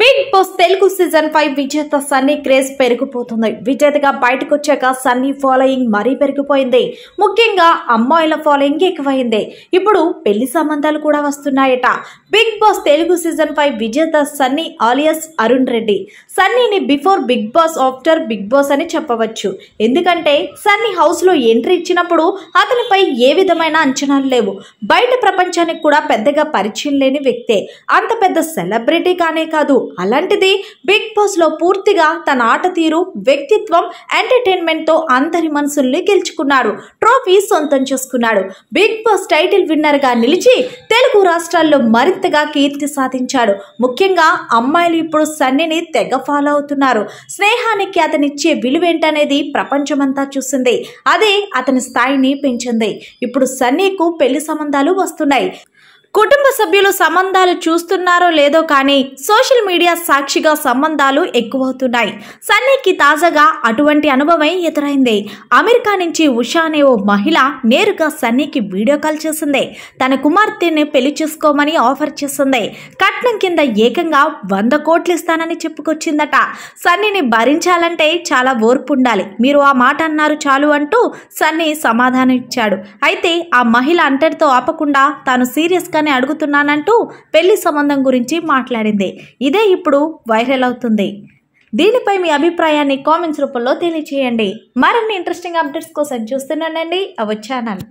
big Boss Telugu season five విజేత Sunny craze పెరిగిపోతుంది విజేతగా బయటకు వచ్చాక సన్నీ ఫాలోయింగ్ మరీ పెరిగిపోయింది ముఖ్యంగా అమ్మాయిల ఫాలోయింగ్ ఎక్కువైంది ఇప్పుడు పెళ్లి సంబంధాలు కూడా వస్తున్నాయట Bigg Boss Telugu season five విజేత సన్నీ ఆలియస్ అరుణ్ రెడ్డి సన్నీని before Bigg Boss after Bigg Boss అని చెప్పవచ్చు ఎందుకంటే సన్నీ హౌస్లో ఎంట్రీ ఇచ్చినప్పుడు అతనిపై ఏ విధమైన అంచనాలు లేవు బయట ప్రపంచానికి కూడా పెద్దగా పరిచయం లేని వ్యక్తే అంత పెద్ద సెలబ్రిటీ కానే కాదు అలాంటిది బిగ్ బాస్లో పూర్తిగా తన ఆట తీరు వ్యక్తిత్వం ఎంటర్టైన్మెంట్తో అందరి మనసుల్ని గెలుచుకున్నాడు ట్రోఫీ సొంతం చేసుకున్నాడు బిగ్ బాస్ టైటిల్ విన్నర్గా నిలిచి తెలుగు రాష్ట్రాల్లో మరింత మరింతగా కీర్తి సాధించాడు ముఖ్యంగా అమ్మాయిలు ఇప్పుడు సన్నిని తెగ ఫాలో అవుతున్నారు స్నేహానికి అతనిచ్చే విలువేంటనేది ప్రపంచమంతా చూసింది అదే అతని స్థాయిని పెంచింది ఇప్పుడు సన్నీకు పెళ్లి సంబంధాలు వస్తున్నాయి కుటుంబ సభ్యులు సంబంధాలు చూస్తున్నారో లేదో కానీ సోషల్ మీడియా సాక్షిగా సంబంధాలు ఎక్కువవుతున్నాయి సన్నీకి తాజాగా అటువంటి అనుభవమే ఎదురైంది అమెరికా నుంచి ఉషా అనే ఓ మహిళ నేరుగా సన్నీకి వీడియో కాల్ చేసింది తన కుమార్తెని పెళ్లి చేసుకోమని ఆఫర్ చేసింది కట్నం కింద ఏకంగా వంద కోట్లు ఇస్తానని చెప్పుకొచ్చిందట సన్నీని భరించాలంటే చాలా ఓర్పు ఉండాలి మీరు ఆ మాట అన్నారు చాలు అంటూ సన్నీ సమాధానం ఇచ్చాడు అయితే ఆ మహిళ అంటడితో ఆపకుండా తాను సీరియస్గా అందుకని అడుగుతున్నానంటూ పెళ్లి సంబంధం గురించి మాట్లాడింది ఇదే ఇప్పుడు వైరల్ అవుతుంది దీనిపై మీ అభిప్రాయాన్ని కామెంట్స్ రూపంలో తెలియచేయండి మరిన్ని ఇంట్రెస్టింగ్ అప్డేట్స్ కోసం చూస్తున్నానండి అవ ఛానల్